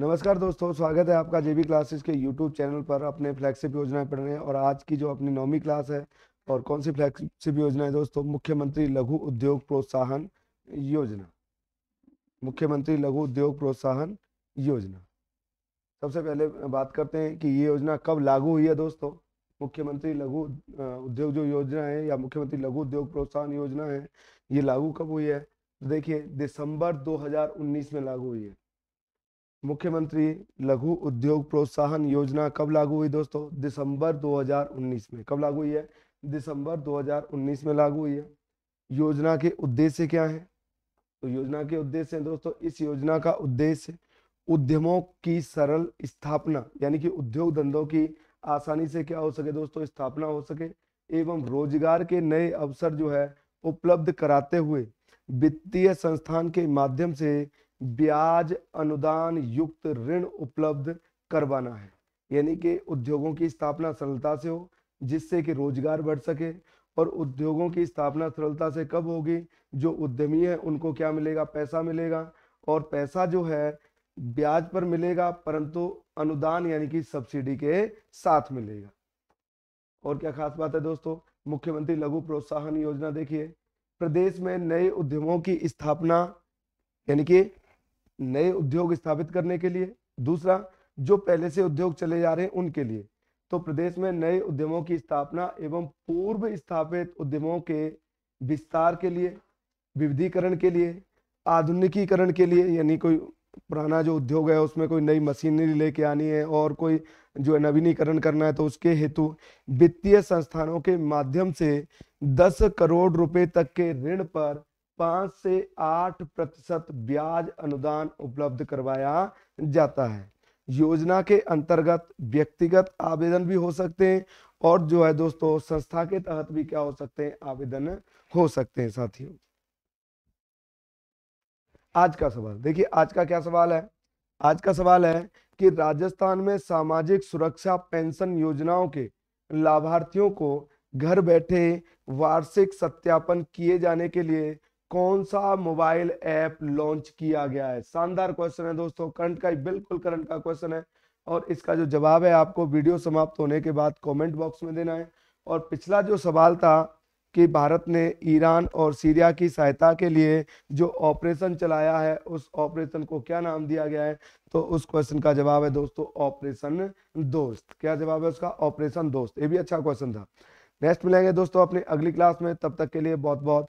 नमस्कार दोस्तों स्वागत है आपका जेबी क्लासेस के यूट्यूब चैनल पर अपने फ्लैगशिप योजनाएं पढ़ रहे हैं और आज की जो अपनी नौवीं क्लास है और कौन सी फ्लैगशिप योजना है दोस्तों मुख्यमंत्री लघु उद्योग प्रोत्साहन योजना मुख्यमंत्री लघु उद्योग प्रोत्साहन योजना सबसे पहले बात करते हैं कि ये योजना कब लागू हुई है दोस्तों मुख्यमंत्री लघु उद्योग जो योजना है या मुख्यमंत्री लघु उद्योग प्रोत्साहन योजना है ये लागू कब हुई है देखिए दिसंबर 2019 में लागू हुई है मुख्यमंत्री लघु उद्योग प्रोत्साहन योजना कब लागू हुई दोस्तों दिसंबर 2019 में कब लागू हुई है दिसंबर 2019 में लागू हुई है योजना के उद्देश्य क्या है तो योजना के उद्देश्य हैं दोस्तों इस योजना का उद्देश्य उद्यमों की सरल स्थापना यानी कि उद्योग धंधों की आसानी से क्या हो सके दोस्तों स्थापना हो सके एवं रोजगार के नए अवसर जो है उपलब्ध कराते हुए वित्तीय संस्थान के माध्यम से ब्याज अनुदान युक्त ऋण उपलब्ध करवाना है यानी कि उद्योगों की स्थापना सरलता से हो जिससे कि रोजगार बढ़ सके और उद्योगों की स्थापना सरलता से कब होगी जो उद्यमी है उनको क्या मिलेगा पैसा मिलेगा और पैसा जो है ब्याज पर मिलेगा परंतु अनुदान यानी कि सब्सिडी के साथ मिलेगा और क्या खास बात है दोस्तों मुख्यमंत्री लघु प्रोत्साहन योजना देखिए प्रदेश में नए उद्यमों की स्थापना यानी कि नए उद्योग स्थापित करने के लिए दूसरा जो पहले से उद्योग चले जा रहे हैं उनके लिए तो प्रदेश में नए उद्यमों की स्थापना एवं पूर्व स्थापित उद्यमों के विस्तार के लिए विविधीकरण के लिए आधुनिकीकरण के लिए यानी कोई पुराना जो उद्योग है उसमें कोई नई मशीनरी लेके आनी है और कोई जो नवीनीकरण करना है तो उसके हेतु वित्तीय संस्थानों के माध्यम से 10 करोड़ रुपए तक के ऋण पर पांच से आठ प्रतिशत ब्याज अनुदान उपलब्ध करवाया जाता है योजना के अंतर्गत व्यक्तिगत आवेदन भी हो सकते हैं और जो है दोस्तों संस्था के तहत भी क्या हो सकते हैं आवेदन हो सकते हैं साथियों आज का सवाल देखिए आज का क्या सवाल है आज का सवाल है कि राजस्थान में सामाजिक सुरक्षा पेंशन योजनाओं के लाभार्थियों को घर बैठे वार्षिक सत्यापन किए जाने के लिए कौन सा मोबाइल ऐप लॉन्च किया गया है शानदार क्वेश्चन है दोस्तों करंट का बिल्कुल करंट का क्वेश्चन है और इसका जो जवाब है आपको वीडियो समाप्त होने के बाद कमेंट बॉक्स में देना है और पिछला जो सवाल था कि भारत ने ईरान और सीरिया की सहायता के लिए जो ऑपरेशन चलाया है उस ऑपरेशन को क्या नाम दिया गया है तो उस क्वेश्चन का जवाब है दोस्तों ऑपरेशन दोस्त क्या जवाब है उसका ऑपरेशन दोस्त ये भी अच्छा क्वेश्चन था नेक्स्ट मिलेंगे दोस्तों अपनी अगली क्लास में तब तक के लिए बहुत बहुत